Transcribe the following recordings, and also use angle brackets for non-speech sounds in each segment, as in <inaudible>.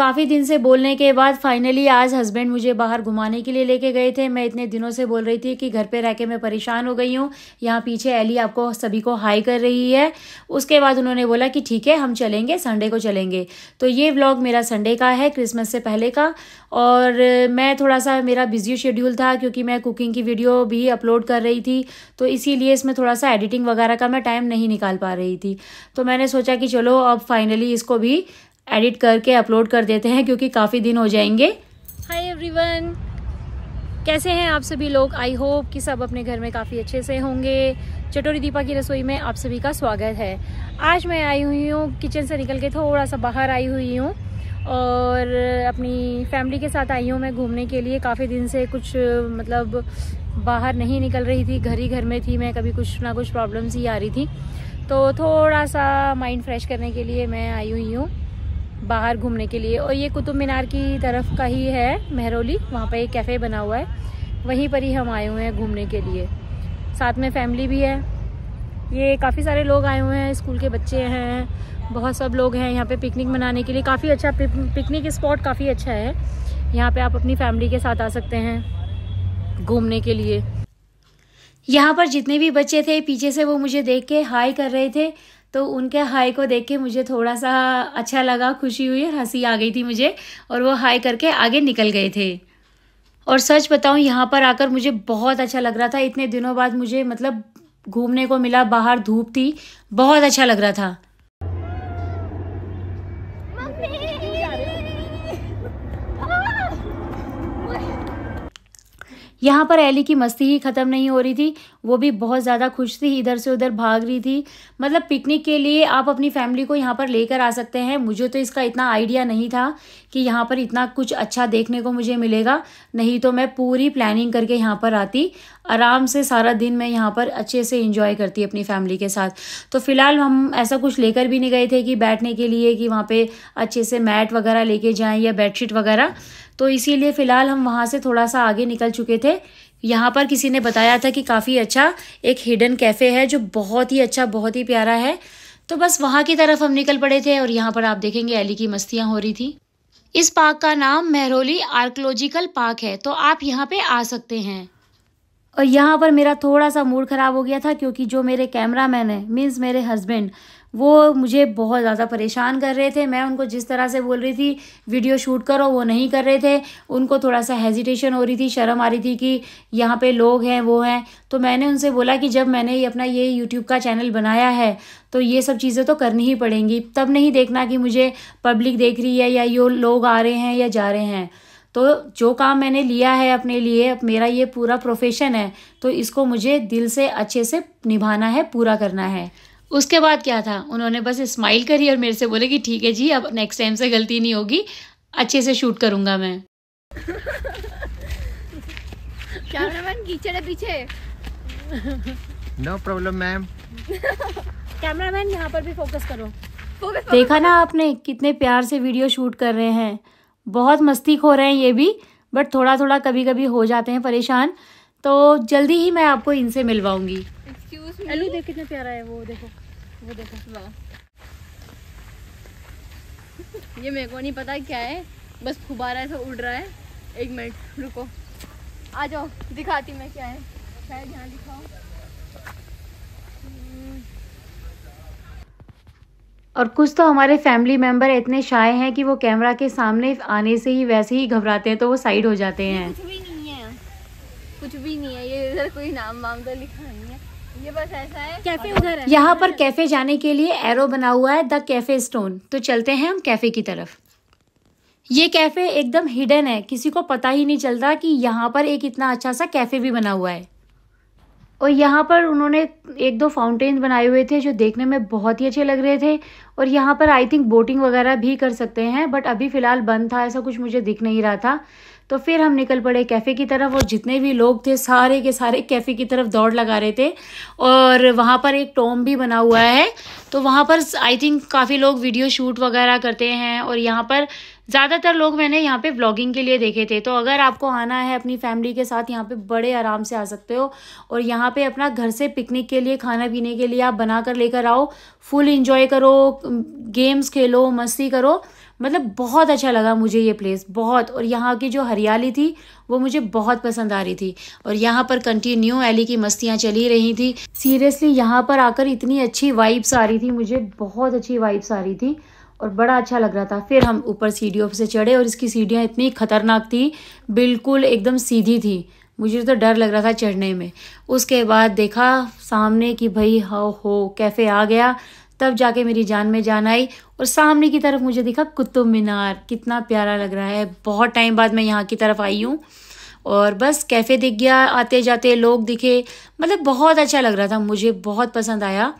काफ़ी दिन से बोलने के बाद फाइनली आज हस्बैंड मुझे बाहर घुमाने के लिए लेके गए थे मैं इतने दिनों से बोल रही थी कि घर पे रह के मैं परेशान हो गई हूँ यहाँ पीछे एली आपको सभी को हाई कर रही है उसके बाद उन्होंने बोला कि ठीक है हम चलेंगे संडे को चलेंगे तो ये व्लॉग मेरा संडे का है क्रिसमस से पहले का और मैं थोड़ा सा मेरा बिजी शेड्यूल था क्योंकि मैं कुकिंग की वीडियो भी अपलोड कर रही थी तो इसीलिए इसमें थोड़ा सा एडिटिंग वगैरह का मैं टाइम नहीं निकाल पा रही थी तो मैंने सोचा कि चलो अब फाइनली इसको भी एडिट करके अपलोड कर देते हैं क्योंकि काफ़ी दिन हो जाएंगे हाय एवरीवन कैसे हैं आप सभी लोग आई होप कि सब अपने घर में काफ़ी अच्छे से होंगे चटोरी दीपा की रसोई में आप सभी का स्वागत है आज मैं आई हुई हूँ किचन से निकल के थोड़ा सा बाहर आई हुई हूँ और अपनी फैमिली के साथ आई हूँ मैं घूमने के लिए काफ़ी दिन से कुछ मतलब बाहर नहीं निकल रही थी घर ही घर में थी मैं कभी कुछ ना कुछ प्रॉब्लम्स ही आ रही थी तो थोड़ा सा माइंड फ्रेश करने के लिए मैं आई हुई हूँ बाहर घूमने के लिए और ये कुतुब मीनार की तरफ का ही है मेहरोली वहाँ पर एक कैफ़े बना हुआ है वहीं पर ही हम आए हुए हैं घूमने के लिए साथ में फैमिली भी है ये काफ़ी सारे लोग आए हुए हैं स्कूल के बच्चे हैं बहुत सब लोग हैं यहाँ पे पिकनिक मनाने के लिए काफ़ी अच्छा पिक, पिकनिक स्पॉट काफ़ी अच्छा है यहाँ पे आप अपनी फैमिली के साथ आ सकते हैं घूमने के लिए यहाँ पर जितने भी बच्चे थे पीछे से वो मुझे देख के हाई कर रहे थे तो उनके हाई को देख के मुझे थोड़ा सा अच्छा लगा खुशी हुई और हंसी आ गई थी मुझे और वो हाई करके आगे निकल गए थे और सच बताऊँ यहाँ पर आकर मुझे बहुत अच्छा लग रहा था इतने दिनों बाद मुझे मतलब घूमने को मिला बाहर धूप थी बहुत अच्छा लग रहा था यहाँ पर एली की मस्ती ही ख़त्म नहीं हो रही थी वो भी बहुत ज़्यादा खुश थी इधर से उधर भाग रही थी मतलब पिकनिक के लिए आप अपनी फैमिली को यहाँ पर लेकर आ सकते हैं मुझे तो इसका इतना आइडिया नहीं था कि यहाँ पर इतना कुछ अच्छा देखने को मुझे मिलेगा नहीं तो मैं पूरी प्लानिंग करके यहाँ पर आती आराम से सारा दिन मैं यहाँ पर अच्छे से इंजॉय करती अपनी फैमिली के साथ तो फ़िलहाल हम ऐसा कुछ लेकर भी नहीं गए थे कि बैठने के लिए कि वहाँ पे अच्छे से मैट वगैरह लेके जाए या बेडशीट वगैरह तो इसीलिए फ़िलहाल हम वहाँ से थोड़ा सा आगे निकल चुके थे यहाँ पर किसी ने बताया था कि काफ़ी अच्छा एक हिडन कैफ़े है जो बहुत ही अच्छा बहुत ही प्यारा है तो बस वहाँ की तरफ हम निकल पड़े थे और यहाँ पर आप देखेंगे एली की मस्तियाँ हो रही थी इस पार्क का नाम मेहरोली आर्कोलॉजिकल पार्क है तो आप यहाँ पे आ सकते हैं और यहाँ पर मेरा थोड़ा सा मूड ख़राब हो गया था क्योंकि जो मेरे कैमरा मैन है मीन्स मेरे हस्बैंड वो मुझे बहुत ज़्यादा परेशान कर रहे थे मैं उनको जिस तरह से बोल रही थी वीडियो शूट करो वो नहीं कर रहे थे उनको थोड़ा सा हेजिटेशन हो रही थी शर्म आ रही थी कि यहाँ पे लोग हैं वो हैं तो मैंने उनसे बोला कि जब मैंने ये अपना ये यूट्यूब का चैनल बनाया है तो ये सब चीज़ें तो करनी ही पड़ेंगी तब नहीं देखना कि मुझे पब्लिक देख रही है या यो लोग आ रहे हैं या जा रहे हैं तो जो काम मैंने लिया है अपने लिए मेरा ये पूरा प्रोफेशन है तो इसको मुझे दिल से अच्छे से निभाना है पूरा करना है उसके बाद क्या था उन्होंने बस स्माइल करी और मेरे से बोले कि ठीक है जी अब नेक्स्ट टाइम से गलती नहीं होगी अच्छे से शूट करूँगा मैं कैमरामैन कीचड़ है पीछे नो प्रॉब्लम मैम कैमरामैन यहाँ पर भी फोकस करो देखा ना आपने कितने प्यार से वीडियो शूट कर रहे हैं बहुत मस्ती खो रहे हैं ये भी बट थोड़ा थोड़ा कभी कभी हो जाते हैं परेशान तो जल्दी ही मैं आपको इनसे मिलवाऊंगी एक्सक्यूज देख कितना प्यारा है वो देखो वो देखो वाह ये मेरे को नहीं पता क्या है बस गुब्बारा ऐसा उड़ रहा है एक मिनट रुको आ जाओ दिखाती मैं क्या है शायद यहाँ दिखाओ और कुछ तो हमारे फैमिली मेम्बर इतने शाय हैं कि वो कैमरा के सामने आने से ही वैसे ही घबराते हैं तो वो साइड हो जाते हैं कुछ भी नहीं है कुछ भी नहीं है ये इधर कोई नाम वाम तो लिखा नहीं ये बस ऐसा है कैफे उधर है यहाँ पर कैफे जाने के लिए एरो बना हुआ है द कैफे स्टोन तो चलते हैं हम कैफे की तरफ ये कैफे एकदम हिडन है किसी को पता ही नहीं चलता कि यहाँ पर एक इतना अच्छा सा कैफे भी बना हुआ है और यहाँ पर उन्होंने एक दो फाउंटेन बनाए हुए थे जो देखने में बहुत ही अच्छे लग रहे थे और यहाँ पर आई थिंक बोटिंग वगैरह भी कर सकते हैं बट अभी फ़िलहाल बंद था ऐसा कुछ मुझे दिख नहीं रहा था तो फिर हम निकल पड़े कैफ़े की तरफ और जितने भी लोग थे सारे के सारे कैफ़े की तरफ दौड़ लगा रहे थे और वहाँ पर एक टोम भी बना हुआ है तो वहाँ पर आई थिंक काफ़ी लोग वीडियो शूट वगैरह करते हैं और यहाँ पर ज़्यादातर लोग मैंने यहाँ पे व्लॉगिंग के लिए देखे थे तो अगर आपको आना है अपनी फैमिली के साथ यहाँ पे बड़े आराम से आ सकते हो और यहाँ पे अपना घर से पिकनिक के लिए खाना पीने के लिए आप बना कर लेकर आओ फुल इंजॉय करो गेम्स खेलो मस्ती करो मतलब बहुत अच्छा लगा मुझे ये प्लेस बहुत और यहाँ की जो हरियाली थी वो मुझे बहुत पसंद आ रही थी और यहाँ पर कंटिन्यू एली की मस्तियाँ चली रही थी सीरियसली यहाँ पर आकर इतनी अच्छी वाइब्स आ रही थी मुझे बहुत अच्छी वाइब्स आ रही थी और बड़ा अच्छा लग रहा था फिर हम ऊपर सीढ़ियों से चढ़े और इसकी सीढ़ियाँ इतनी ख़तरनाक थी बिल्कुल एकदम सीधी थी मुझे तो डर लग रहा था चढ़ने में उसके बाद देखा सामने कि भाई हो हो कैफ़े आ गया तब जाके मेरी जान में जान आई और सामने की तरफ मुझे दिखा कुतुब मीनार कितना प्यारा लग रहा है बहुत टाइम बाद मैं यहाँ की तरफ आई हूँ और बस कैफ़े दिख गया आते जाते लोग दिखे मतलब बहुत अच्छा लग रहा था मुझे बहुत पसंद आया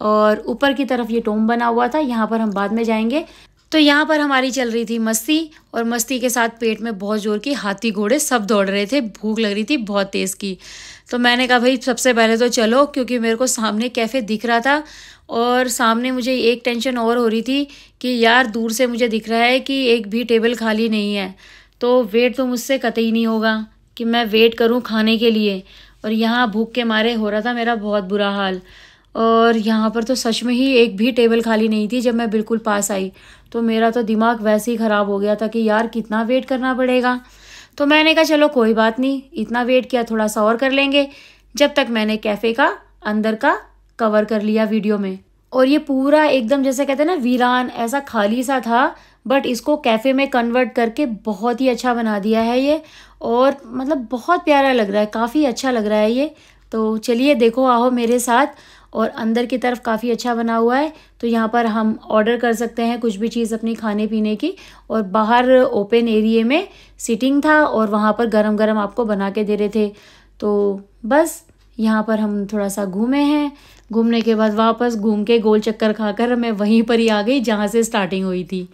और ऊपर की तरफ ये टोम बना हुआ था यहाँ पर हम बाद में जाएंगे तो यहाँ पर हमारी चल रही थी मस्ती और मस्ती के साथ पेट में बहुत जोर की हाथी घोड़े सब दौड़ रहे थे भूख लग रही थी बहुत तेज़ की तो मैंने कहा भाई सबसे पहले तो चलो क्योंकि मेरे को सामने कैफ़े दिख रहा था और सामने मुझे एक टेंशन और हो रही थी कि यार दूर से मुझे दिख रहा है कि एक भी टेबल खाली नहीं है तो वेट तो मुझसे कतई नहीं होगा कि मैं वेट करूँ खाने के लिए और यहाँ भूख के मारे हो रहा था मेरा बहुत बुरा हाल और यहाँ पर तो सच में ही एक भी टेबल खाली नहीं थी जब मैं बिल्कुल पास आई तो मेरा तो दिमाग वैसे ही ख़राब हो गया था कि यार कितना वेट करना पड़ेगा तो मैंने कहा चलो कोई बात नहीं इतना वेट किया थोड़ा सा और कर लेंगे जब तक मैंने कैफ़े का अंदर का कवर कर लिया वीडियो में और ये पूरा एकदम जैसे कहते हैं ना वीरान ऐसा खाली सा था बट इसको कैफ़े में कन्वर्ट करके बहुत ही अच्छा बना दिया है ये और मतलब बहुत प्यारा लग रहा है काफ़ी अच्छा लग रहा है ये तो चलिए देखो आओ मेरे साथ और अंदर की तरफ काफ़ी अच्छा बना हुआ है तो यहाँ पर हम ऑर्डर कर सकते हैं कुछ भी चीज़ अपनी खाने पीने की और बाहर ओपन एरिए में सीटिंग था और वहाँ पर गरम गरम आपको बना के दे रहे थे तो बस यहाँ पर हम थोड़ा सा घूमे हैं घूमने के बाद वापस घूम के गोल चक्कर खाकर मैं वहीं पर ही आ गई जहाँ से स्टार्टिंग हुई थी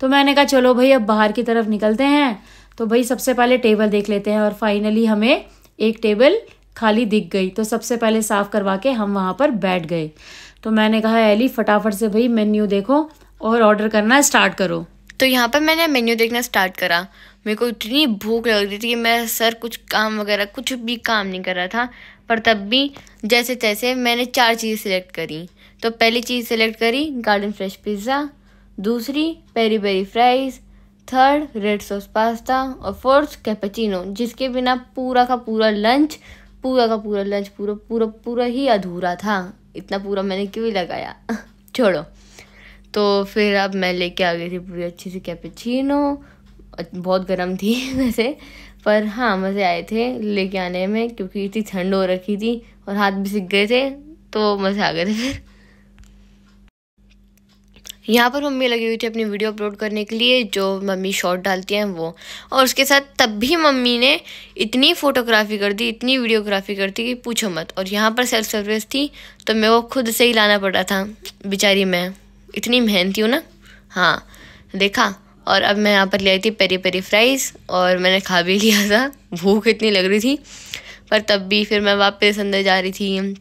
तो मैंने कहा चलो भाई अब बाहर की तरफ निकलते हैं तो भाई सबसे पहले टेबल देख लेते हैं और फाइनली हमें एक टेबल खाली दिख गई तो सबसे पहले साफ़ करवा के हम वहाँ पर बैठ गए तो मैंने कहा एली फटाफट से भाई मेन्यू देखो और ऑर्डर करना स्टार्ट करो तो यहाँ पर मैंने मेन्यू देखना स्टार्ट करा मेरे को इतनी भूख लग रही थी कि मैं सर कुछ काम वगैरह कुछ भी काम नहीं कर रहा था पर तब भी जैसे तैसे मैंने चार चीज़ सिलेक्ट करी तो पहली चीज़ सिलेक्ट करी गार्डन फ्रेश पिज़्ज़ा दूसरी peri peri fries third red sauce pasta और फोर्थ कैपचिनो जिसके बिना पूरा का पूरा लंच पूरा का पूरा लंच पूरा पूरा पूरा ही अधूरा था इतना पूरा मैंने क्यों ही लगाया <laughs> छोड़ो तो फिर अब मैं लेके आ गई थी पूरी अच्छी सी कैपेचिनो बहुत गर्म थी <laughs> वैसे पर हाँ मज़े आए थे लेके आने में क्योंकि इतनी ठंड हो रखी थी और हाथ भी सीख गए थे तो मज़े आ गए थे फिर यहाँ पर मम्मी लगी हुई थी अपनी वीडियो अपलोड करने के लिए जो मम्मी शॉर्ट डालती हैं वो और उसके साथ तब भी मम्मी ने इतनी फ़ोटोग्राफी कर दी इतनी वीडियोग्राफी कर दी कि पूछो मत और यहाँ पर सेल्फ सर्विस थी तो मैं वो खुद से ही लाना पड़ा था बेचारी मैं इतनी मेहनती हूँ ना हाँ देखा और अब मैं यहाँ पर ले आई थी पेरी पेरी फ्राइज़ और मैंने खा भी लिया था <laughs> भूख इतनी लग रही थी पर तब भी फिर मैं वापस अंदर जा रही थी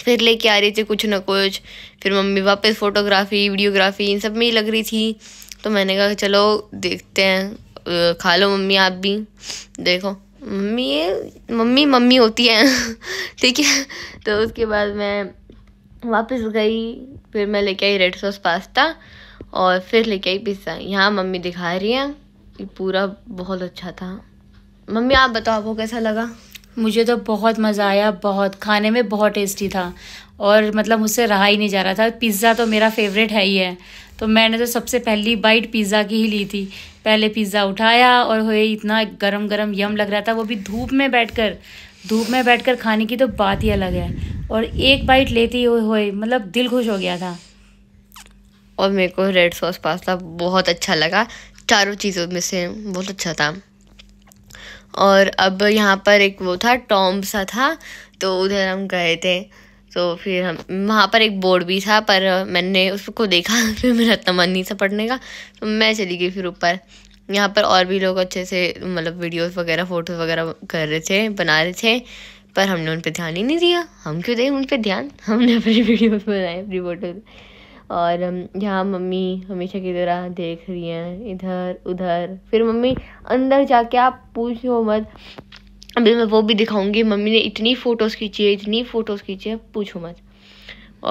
फिर लेके आ रही थी कुछ ना कुछ फिर मम्मी वापस फ़ोटोग्राफ़ी वीडियोग्राफ़ी इन सब में ही लग रही थी तो मैंने कहा चलो देखते हैं खा लो मम्मी आप भी देखो मम्मी ये मम्मी मम्मी होती है <laughs> ठीक है तो उसके बाद मैं वापस गई फिर मैं लेके आई रेड सॉस पास्ता और फिर लेके आई पिज़्ज़ा यहाँ मम्मी दिखा रही हैं पूरा बहुत अच्छा था मम्मी आप बताओ आपको कैसा लगा मुझे तो बहुत मज़ा आया बहुत खाने में बहुत टेस्टी था और मतलब मुझसे रहा ही नहीं जा रहा था पिज़्ज़ा तो मेरा फेवरेट है ही है तो मैंने तो सबसे पहली बाइट पिज़्ज़ा की ही ली थी पहले पिज़्ज़ा उठाया और हुए इतना गरम गरम यम लग रहा था वो भी धूप में बैठकर धूप में बैठकर खाने की तो बात ही अलग है और एक बाइट लेती हुए हुए मतलब दिल खुश हो गया था और मेरे को रेड सॉस पास्ता बहुत अच्छा लगा चारों चीज़ों में से बहुत अच्छा था और अब यहाँ पर एक वो था टॉम सा था तो उधर हम गए थे तो फिर हम वहाँ पर एक बोर्ड भी था पर मैंने उसको देखा <laughs> फिर मेरा तमन नहीं था पढ़ने का तो मैं चली गई फिर ऊपर यहाँ पर और भी लोग अच्छे से मतलब वीडियोस वगैरह फ़ोटोज़ वगैरह कर रहे थे बना रहे थे पर हमने उन पर ध्यान ही नहीं दिया हम क्यों दें उन पर ध्यान <laughs> हमने अपनी वीडियोज बनाए अपनी फोटो और यहाँ मम्मी हमेशा की तरह देख रही हैं इधर उधर फिर मम्मी अंदर जाके आप पूछो मत अभी मैं वो भी दिखाऊंगी मम्मी ने इतनी फ़ोटोज़ खींची है इतनी फ़ोटोज़ खींची है पूछो मत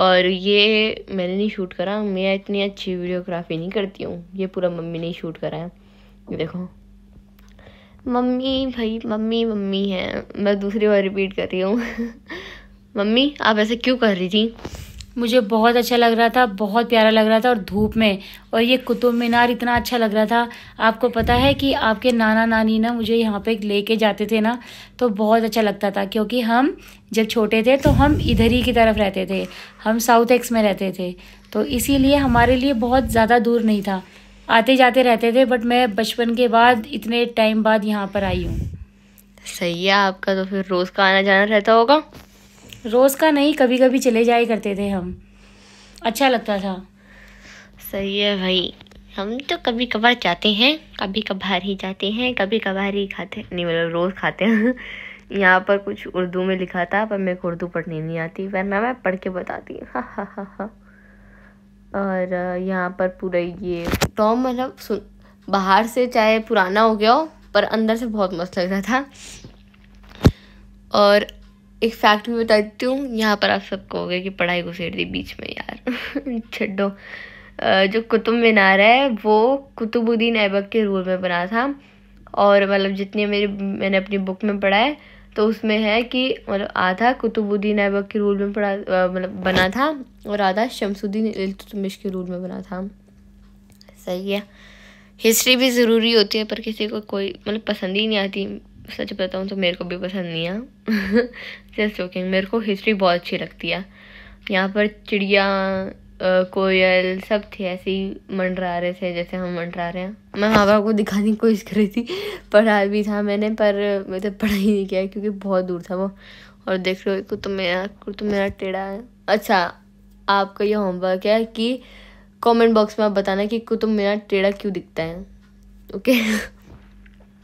और ये मैंने नहीं शूट करा मैं इतनी अच्छी वीडियोग्राफी नहीं करती हूँ ये पूरा मम्मी ने शूट करा है ये देखो मम्मी भाई मम्मी मम्मी है मैं दूसरी बार रिपीट कर रही हूँ <laughs> मम्मी आप ऐसे क्यों कर रही थी मुझे बहुत अच्छा लग रहा था बहुत प्यारा लग रहा था और धूप में और ये कुतुब मीनार इतना अच्छा लग रहा था आपको पता है कि आपके नाना नानी ना मुझे यहाँ पे लेके जाते थे ना तो बहुत अच्छा लगता था क्योंकि हम जब छोटे थे तो हम इधर ही की तरफ रहते थे हम साउथ एक्स में रहते थे तो इसी हमारे लिए बहुत ज़्यादा दूर नहीं था आते जाते रहते थे बट मैं बचपन के बाद इतने टाइम बाद यहाँ पर आई हूँ सही है आपका तो फिर रोज़ का आना जाना रहता होगा रोज़ का नहीं कभी कभी चले जाया करते थे हम अच्छा लगता था सही है भाई हम तो कभी कभार जाते हैं कभी कभार ही जाते हैं कभी कभार ही खाते नहीं मतलब रोज़ खाते हैं <laughs> यहाँ पर कुछ उर्दू में लिखा था पर मेरे को उर्दू पढ़नी नहीं आती वरना मैं पढ़ के बताती हाँ <laughs> हाँ हाँ हाँ और यहाँ पर पूरा ये टॉम तो मतलब सुन बाहर से चाहे पुराना हो गया हो पर अंदर से बहुत मस्त लग रहा था और एक फैक्ट भी बता देती हूँ यहाँ पर आप सब कहोगे कि पढ़ाई घुसेड़ दी बीच में यार <laughs> छड्डो जो कुतुब मीनार है वो कुतुबुद्दीन ऐबक के रूल में बना था और मतलब जितनी मेरी मैंने अपनी बुक में पढ़ा है तो उसमें है कि मतलब आधा कुतुबुद्दीन ऐबक के रूल में पढ़ा मतलब बना था और आधा शमसुद्दीन अलतुतमिश के रूल में बना था सही है हिस्ट्री भी ज़रूरी होती है पर किसी को कोई मतलब पसंद ही नहीं आती सच बताऊँ तो मेरे को भी पसंद नहीं है जस्ट <laughs> जोकिंग मेरे को हिस्ट्री बहुत अच्छी लगती है यहाँ पर चिड़िया कोयल सब थे ऐसे ही मंडरा रहे थे जैसे हम मंडरा रहे हैं मैं हवा को दिखाने की कोशिश कर रही थी पढ़ा भी था मैंने पर मैं तो पढ़ा ही नहीं किया क्योंकि बहुत दूर था वो और देख रहे हो तो मेरा तो मेरा टेढ़ा है अच्छा आपका ये होमवर्क है कि कमेंट बॉक्स में आप बताना कि कुतुब मीनार टेढ़ा क्यों दिखता है ओके okay?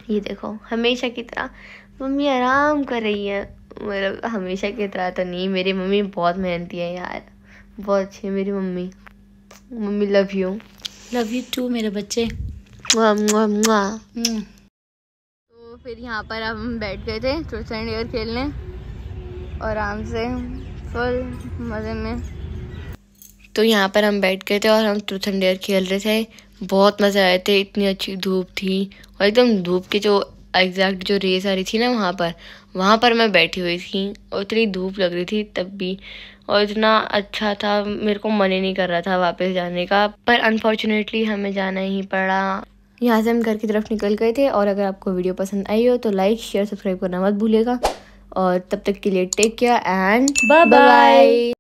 ये देखो हमेशा की तरह मम्मी आराम कर रही है मतलब हमेशा की तरह तो नहीं मेरी मम्मी बहुत मेहनती है यार बहुत अच्छी है मेरी mummy mummy love you love you too मेरे बच्चे hmm। तो फिर यहाँ पर हम बैठ गए थे ट्रुथ तो एंड खेलने और आराम से फुल मज़े में तो यहाँ पर हम बैठ गए थे और हम ट्रुथ एंड डेयर खेल रहे थे बहुत मज़े आए थे इतनी अच्छी धूप थी और एकदम धूप के जो एग्जैक्ट जो रेस आ रही थी ना वहाँ पर वहाँ पर मैं बैठी हुई थी और इतनी धूप लग रही थी तब भी और इतना अच्छा था मेरे को मन ही नहीं कर रहा था वापस जाने का पर अनफॉर्चुनेटली हमें जाना ही पड़ा यहाँ से हम घर की तरफ निकल गए थे और अगर आपको वीडियो पसंद आई हो तो लाइक शेयर सब्सक्राइब करना मत भूलेगा और तब तक के लिए take care and bye bye